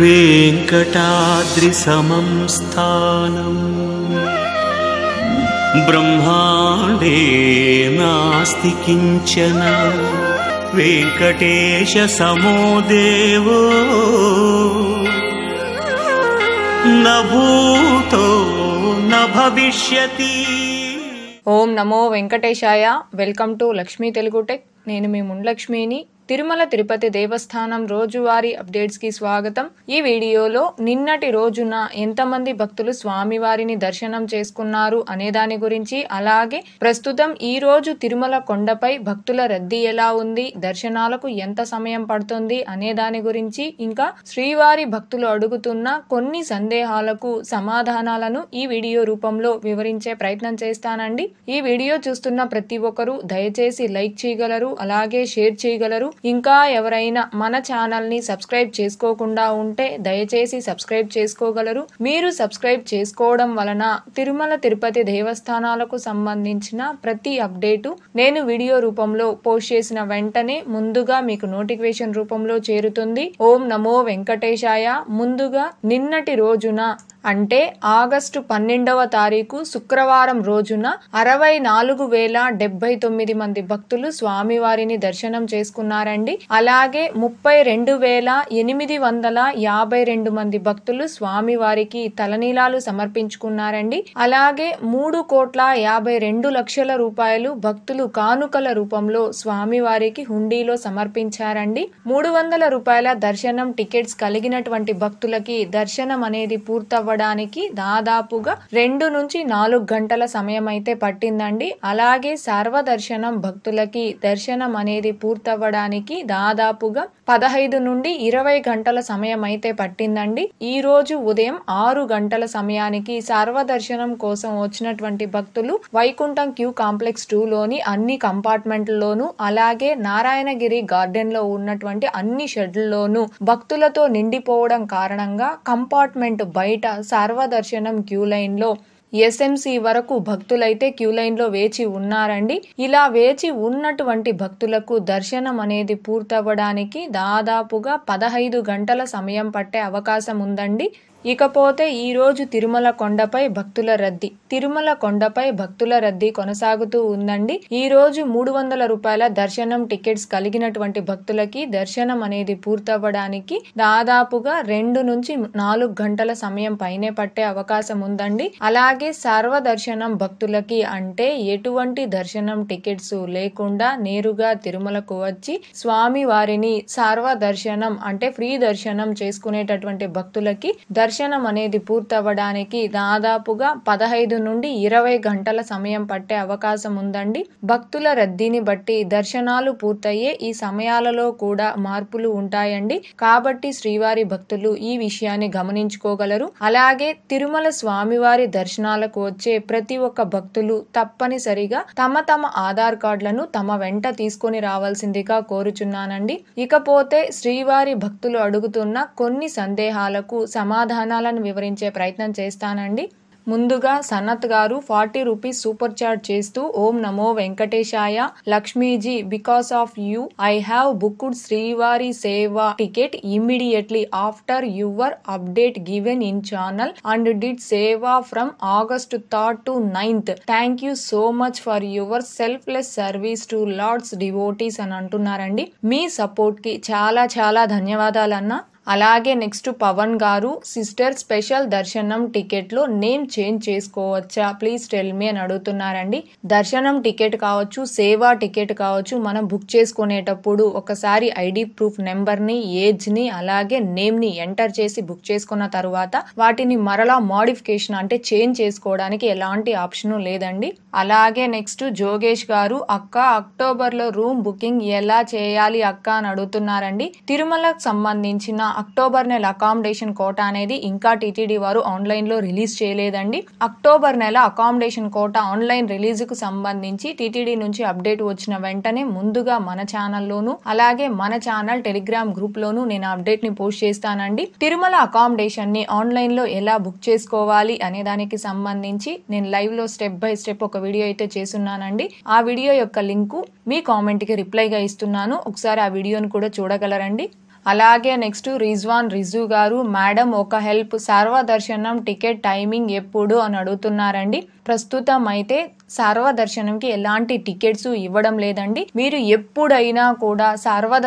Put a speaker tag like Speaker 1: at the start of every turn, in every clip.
Speaker 1: వేంకటాద్రి సమం స్థానం బ్రహ్మాండే నాస్తి కించన వెంకటేశ సమోదేవో నభూతో నభవిష్యతి ఓం నమో వెంకటేశాయ welcome to Lakshmi Telugu tech నేను మీ ముండ్లక్ష్మిని తిరుమల తిరుపతి దేవస్థానం రోజువారీ అప్డేట్స్కి స్వాగతం ఈ వీడియోలో నిన్నటి రోజున ఎంతమంది భక్తులు స్వామివారిని దర్శనం చేసుకున్నారు అనే దాని గురించి అలాగే ప్రస్తుతం ఈ రోజు తిరుమల కొండపై భక్తుల రద్దీ ఎలా ఉంది దర్శనాలకు ఎంత సమయం పడుతుంది అనే దాని గురించి ఇంకా శ్రీవారి భక్తులు అడుగుతున్న కొన్ని సందేహాలకు సమాధానాలను ఈ వీడియో రూపంలో వివరించే ప్రయత్నం చేస్తానండి ఈ వీడియో చూస్తున్న ప్రతి ఒక్కరూ దయచేసి లైక్ చేయగలరు అలాగే షేర్ చేయగలరు ఇంకా ఎవరైనా మన ఛానల్ని సబ్స్క్రైబ్ చేసుకోకుండా ఉంటే దయచేసి సబ్స్క్రైబ్ చేసుకోగలరు మీరు సబ్స్క్రైబ్ చేసుకోవడం వలన తిరుమల తిరుపతి దేవస్థానాలకు సంబంధించిన ప్రతి అప్డేటు నేను వీడియో రూపంలో పోస్ట్ చేసిన వెంటనే ముందుగా మీకు నోటిఫికేషన్ రూపంలో చేరుతుంది ఓం నమో వెంకటేశాయ ముందుగా నిన్నటి రోజున అంటే ఆగస్టు పన్నెండవ తారీఖు శుక్రవారం రోజున అరవై నాలుగు వేల డెబ్బై తొమ్మిది మంది భక్తులు స్వామివారిని దర్శనం చేసుకున్నారండి అలాగే ముప్పై రెండు వేల ఎనిమిది వందల యాభై రెండు మంది భక్తులు స్వామివారికి తలనీలాలు సమర్పించుకున్నారండి అలాగే మూడు కోట్ల యాభై రెండు లక్షల రూపాయలు భక్తులు కానుకల రూపంలో స్వామివారికి హుండీలో సమర్పించారండి మూడు వందల రూపాయల దర్శనం టికెట్స్ కలిగినటువంటి భక్తులకి దర్శనం అనేది పూర్తవ్వ అవ్వడానికి దాదాపుగా రెండు నుంచి నాలుగు గంటల సమయం అయితే పట్టిందండి అలాగే సర్వదర్శనం భక్తులకి దర్శనం అనేది పూర్తవ్వడానికి దాదాపుగా పదహైదు నుండి ఇరవై గంటల సమయం అయితే పట్టిందండి ఈ రోజు ఉదయం ఆరు గంటల సమయానికి సర్వదర్శనం కోసం వచ్చినటువంటి భక్తులు వైకుంఠం క్యూ కాంప్లెక్స్ టూ లోని అన్ని కంపార్ట్మెంట్లలోనూ అలాగే నారాయణగిరి గార్డెన్ లో ఉన్నటువంటి అన్ని షెడ్లలోనూ భక్తులతో నిండిపోవడం కారణంగా కంపార్ట్మెంట్ బయట సర్వదర్శనం క్యూ లైన్లో ఎస్ఎంసి వరకు భక్తులైతే క్యూ లైన్లో వేచి ఉన్నారండి ఇలా వేచి ఉన్నటువంటి భక్తులకు దర్శనం అనేది పూర్తవ్వడానికి దాదాపుగా పదహైదు గంటల సమయం పట్టే అవకాశం ఉందండి ఇకపోతే ఈరోజు తిరుమల కొండపై భక్తుల రద్దీ తిరుమల కొండపై భక్తుల రద్దీ కొనసాగుతూ ఉందండి ఈ రోజు మూడు వందల రూపాయల దర్శనం టికెట్స్ కలిగినటువంటి భక్తులకి దర్శనం అనేది పూర్తవ్వడానికి దాదాపుగా రెండు నుంచి నాలుగు గంటల సమయం పైనే పట్టే అవకాశం ఉందండి అలాగే సర్వ దర్శనం భక్తులకి అంటే ఎటువంటి దర్శనం టికెట్స్ లేకుండా నేరుగా తిరుమలకు వచ్చి స్వామి వారిని సర్వ దర్శనం అంటే ఫ్రీ దర్శనం చేసుకునేటటువంటి భక్తులకి దర్శనం దర్శనం అనేది పూర్తవ్వడానికి దాదాపుగా పదహైదు నుండి ఇరవై గంటల సమయం పట్టే అవకాశం ఉందండి భక్తుల రద్దీని బట్టి దర్శనాలు పూర్తయ్యే ఈ సమయాలలో కూడా మార్పులు ఉంటాయండి కాబట్టి శ్రీవారి భక్తులు ఈ విషయాన్ని గమనించుకోగలరు అలాగే తిరుమల స్వామివారి దర్శనాలకు వచ్చే ప్రతి ఒక్క భక్తులు తప్పనిసరిగా తమ తమ ఆధార్ కార్డులను తమ వెంట తీసుకొని రావాల్సిందిగా కోరుచున్నానండి ఇకపోతే శ్రీవారి భక్తులు అడుగుతున్న కొన్ని సందేహాలకు సమాధానం విధానాలను వివరించే ప్రయత్నం చేస్తానండి ముందుగా సనత్ గారు ఫార్టీ రూపీస్ సూపర్ చార్జ్ చేస్తూ ఓం నమో వెంకటేశాయ Lakshmiji because of you I have booked Srivari సేవ ticket immediately after your update given in channel and did సేవ from August third to ninth thank you so much for your selfless service to lord's devotees అని అంటున్నారండి మీ support కి చాలా చాలా ధన్యవాదాలన్నా అలాగే next Pawan గారు sister special దర్శనం టికెట్లో నేమ్ చేంజ్ చేసుకోవచ్చా ప్లీజ్ టెల్ మీ అని అడుగుతున్నారండి దర్శనం టికెట్ కావచ్చు సేవా టికెట్ కావచ్చు మనం బుక్ చేసుకునేటప్పుడు ఒకసారి ఐడి ప్రూఫ్ నెంబర్ని ఏజ్ని అలాగే నేమ్ని ఎంటర్ చేసి బుక్ చేసుకున్న తర్వాత వాటిని మరలా మోడిఫికేషన్ అంటే చేంజ్ చేసుకోవడానికి ఎలాంటి ఆప్షన్ లేదండి అలాగే నెక్స్ట్ జోగేష్ గారు అక్క అక్టోబర్లో రూమ్ బుకింగ్ ఎలా చేయాలి అక్క అని అడుగుతున్నారండి తిరుమలకు సంబంధించిన అక్టోబర్ నెల అకామిడేషన్ కోటా అనేది ఇంకా టీటీడీ వారు ఆన్లైన్లో రిలీజ్ చేయలేదండి అక్టోబర్ నెల అకామిడేషన్ కోటా ఆన్లైన్ రిలీజ్కు సంబంధించి టీటీడీ నుంచి అప్డేట్ వచ్చిన వెంటనే ముందుగా మన ఛానల్లోనూ అలాగే మన ఛానల్ టెలిగ్రామ్ గ్రూప్లోనూ నేను అప్డేట్ని పోస్ట్ చేస్తానండి తిరుమల అకామిడేషన్ని ఆన్లైన్లో ఎలా బుక్ చేసుకోవాలి అనే దానికి సంబంధించి నేను లైవ్లో స్టెప్ బై స్టెప్ ఒక వీడియో అయితే చేస్తున్నానండి ఆ వీడియో యొక్క లింకు మీ కామెంట్కి రిప్లైగా ఇస్తున్నాను ఒకసారి ఆ వీడియోను కూడా చూడగలరండి అలాగే నెక్స్ట్ రిజ్వాన్ రిజు గారు మేడం ఒక హెల్ప్ సర్వదర్శనం టికెట్ టైమింగ్ ఎప్పుడు అని అడుగుతున్నారండి ప్రస్తుతం అయితే దర్శనంకి ఎలాంటి టికెట్స్ ఇవ్వడం లేదండి మీరు ఎప్పుడైనా కూడా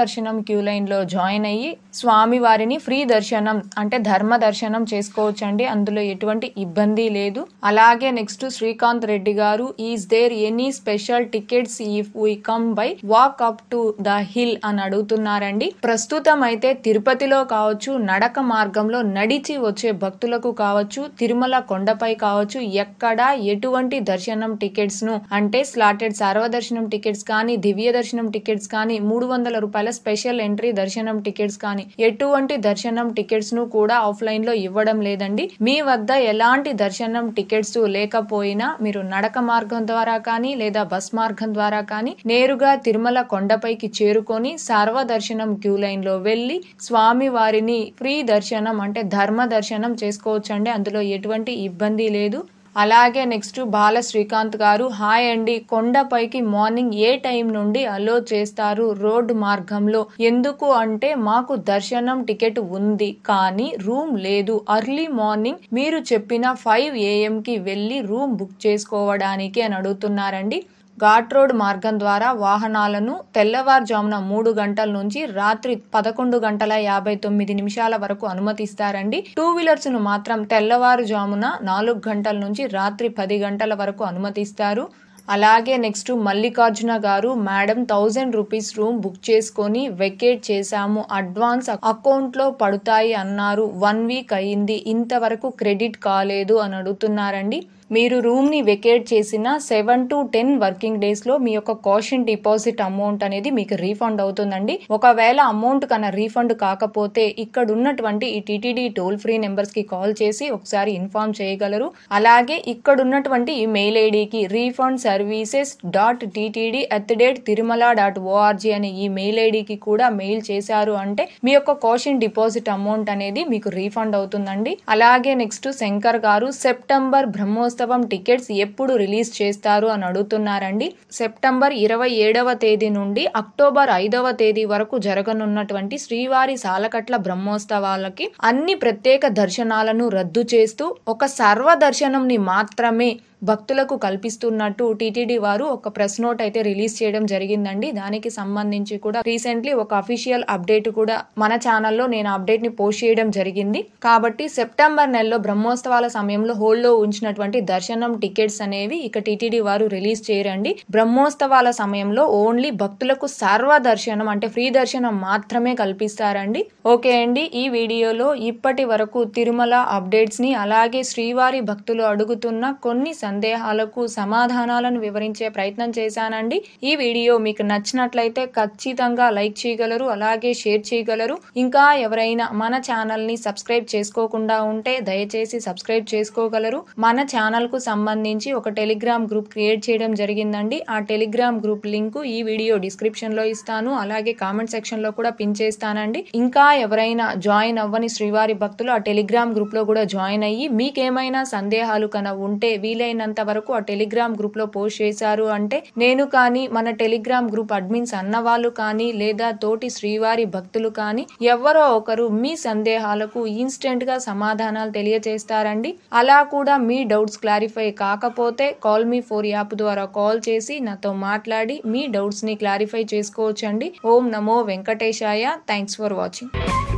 Speaker 1: దర్శనం క్యూ లైన్లో జాయిన్ అయ్యి స్వామి వారిని ఫ్రీ దర్శనం అంటే ధర్మ దర్శనం చేసుకోవచ్చండి అందులో ఎటువంటి ఇబ్బంది లేదు అలాగే నెక్స్ట్ శ్రీకాంత్ రెడ్డి గారు is there any special tickets if we come by walk up to the hill అని అడుగుతున్నారండి ప్రస్తుతం అయితే తిరుపతిలో కావచ్చు నడక మార్గంలో నడిచి వచ్చే భక్తులకు కావచ్చు తిరుమల కొండపై కావచ్చు ఎక్కడా ఎటువంటి దర్శనం టికెట్ టికెట్స్ను అంటే స్లాటెడ్ సర్వదర్శనం టికెట్స్ కానీ దివ్య దర్శనం టికెట్స్ కానీ మూడు వందల రూపాయల స్పెషల్ ఎంట్రీ దర్శనం టికెట్స్ కానీ ఎటువంటి దర్శనం టికెట్స్ను కూడా ఆఫ్లైన్లో ఇవ్వడం లేదండి మీ వద్ద ఎలాంటి దర్శనం టికెట్స్ లేకపోయినా మీరు నడక మార్గం ద్వారా కానీ లేదా బస్ మార్గం ద్వారా కానీ నేరుగా తిరుమల కొండపైకి చేరుకొని సర్వదర్శనం క్యూ లైన్ లో వెళ్ళి స్వామి వారిని ఫ్రీ దర్శనం అంటే ధర్మ దర్శనం చేసుకోవచ్చండి అందులో ఎటువంటి ఇబ్బంది లేదు అలాగే నెక్స్ట్ బాల శ్రీకాంత్ గారు హాయ్ అండి కొండపైకి మార్నింగ్ ఏ టైం నుండి అలో చేస్తారు రోడ్డు మార్గంలో ఎందుకు అంటే మాకు దర్శనం టికెట్ ఉంది కానీ రూమ్ లేదు అర్లీ మార్నింగ్ మీరు చెప్పిన ఫైవ్ ఏఎంకి వెళ్ళి రూమ్ బుక్ చేసుకోవడానికి అని అడుగుతున్నారండి ఘాట్ రోడ్ మార్గం ద్వారా వాహనాలను తెల్లవారుజామున మూడు గంటల నుంచి రాత్రి పదకొండు గంటల యాభై తొమ్మిది నిమిషాల వరకు అనుమతిస్తారండి టూ వీలర్స్ ను మాత్రం తెల్లవారుజామున నాలుగు గంటల నుంచి రాత్రి పది గంటల వరకు అనుమతిస్తారు అలాగే నెక్స్ట్ మల్లికార్జున గారు madam thousand rupees room book చేసుకొని వెకేట్ చేశాము అడ్వాన్స్ అకౌంట్లో పడుతాయి అన్నారు వన్ వీక్ అయింది ఇంతవరకు క్రెడిట్ కాలేదు అని అడుగుతున్నారండి మీరు రూమ్ని వెకేట్ చేసిన సెవెన్ టు టెన్ వర్కింగ్ డేస్లో మీ యొక్క కాషన్ డిపాజిట్ అమౌంట్ అనేది మీకు రీఫండ్ అవుతుందండి ఒకవేళ అమౌంట్ కన్నా రీఫండ్ కాకపోతే ఇక్కడ ఉన్నటువంటి ఈ టీటీడీ టోల్ ఫ్రీ నెంబర్స్ కి కాల్ చేసి ఒకసారి ఇన్ఫార్మ్ చేయగలరు అలాగే ఇక్కడ ఉన్నటువంటి ఈ మెయిల్ ఐడికి refund services dot TTD at date Tirumala dot ORG అనే ఈ మెయిల్ ఐడికి కూడా మెయిల్ చేశారు అంటే మీ యొక్క కాషన్ డిపాజిట్ అమౌంట్ అనేది మీకు రీఫండ్ అవుతుందండి అలాగే నెక్స్ట్ శంకర్ గారు సెప్టెంబర్ బ్రహ్మోత్సవ బ్రహ్మోత్సవం టికెట్స్ ఎప్పుడు రిలీజ్ చేస్తారు అని అడుగుతున్నారండి సెప్టెంబర్ ఇరవై ఏడవ తేదీ నుండి అక్టోబర్ ఐదవ తేదీ వరకు జరగనున్నటువంటి శ్రీవారి సాలకట్ల బ్రహ్మోత్సవాలకి అన్ని ప్రత్యేక దర్శనాలను రద్దు చేస్తూ ఒక సర్వ దర్శనంని మాత్రమే భక్తులకు కల్పిస్తున్నట్టు టీటీడీ వారు ఒక ప్రెస్ నోట్ అయితే రిలీజ్ చేయడం జరిగిందండి దానికి సంబంధించి కూడా రీసెంట్లీ ఒక అఫీషియల్ అప్డేట్ కూడా మన ఛానల్లో నేను అప్డేట్ ని పోస్ట్ చేయడం జరిగింది కాబట్టి సెప్టెంబర్ నెలలో బ్రహ్మోత్సవాల సమయంలో హోల్లో ఉంచినటువంటి దర్శనం టికెట్స్ అనేవి ఇక టీటీడీ వారు రిలీజ్ చేయరండి బ్రహ్మోత్సవాల సమయంలో ఓన్లీ భక్తులకు సర్వ దర్శనం అంటే ఫ్రీ దర్శనం మాత్రమే కల్పిస్తారండి ఓకే అండి ఈ వీడియోలో ఇప్పటి వరకు తిరుమల అప్డేట్స్ ని అలాగే శ్రీవారి భక్తులు అడుగుతున్న కొన్ని సందేహాలకు సమాధానాలను వివరించే ప్రయత్నం చేశానండి ఈ వీడియో మీకు నచ్చినట్లయితే ఖచ్చితంగా లైక్ చేయగలరు అలాగే షేర్ చేయగలరు ఇంకా ఎవరైనా మన ని సబ్స్క్రైబ్ చేసుకోకుండా ఉంటే దయచేసి సబ్స్క్రైబ్ చేసుకోగలరు మన ఛానల్ కు సంబంధించి ఒక టెలిగ్రామ్ గ్రూప్ క్రియేట్ చేయడం జరిగిందండి ఆ టెలిగ్రామ్ గ్రూప్ లింక్ ఈ వీడియో డిస్క్రిప్షన్లో ఇస్తాను అలాగే కామెంట్ సెక్షన్లో కూడా పిన్ చేస్తానండి ఇంకా ఎవరైనా జాయిన్ అవ్వని శ్రీవారి భక్తులు ఆ టెలిగ్రామ్ గ్రూప్ లో కూడా జాయిన్ అయ్యి మీకేమైనా సందేహాలు కన ఉంటే వీలైన వీలైనంత వరకు ఆ టెలిగ్రామ్ గ్రూప్ లో పోస్ట్ చేశారు అంటే నేను కానీ మన టెలిగ్రామ్ గ్రూప్ అడ్మిన్స్ అన్నవాళ్ళు కానీ లేదా తోటి శ్రీవారి భక్తులు కానీ ఎవరో ఒకరు మీ సందేహాలకు ఇన్స్టెంట్ గా సమాధానాలు తెలియజేస్తారండి అలా కూడా మీ డౌట్స్ క్లారిఫై కాకపోతే కాల్ మీ ఫోర్ యాప్ ద్వారా కాల్ చేసి నాతో మాట్లాడి మీ డౌట్స్ ని క్లారిఫై చేసుకోవచ్చండి ఓం నమో వెంకటేశాయ థ్యాంక్స్ ఫర్ వాచింగ్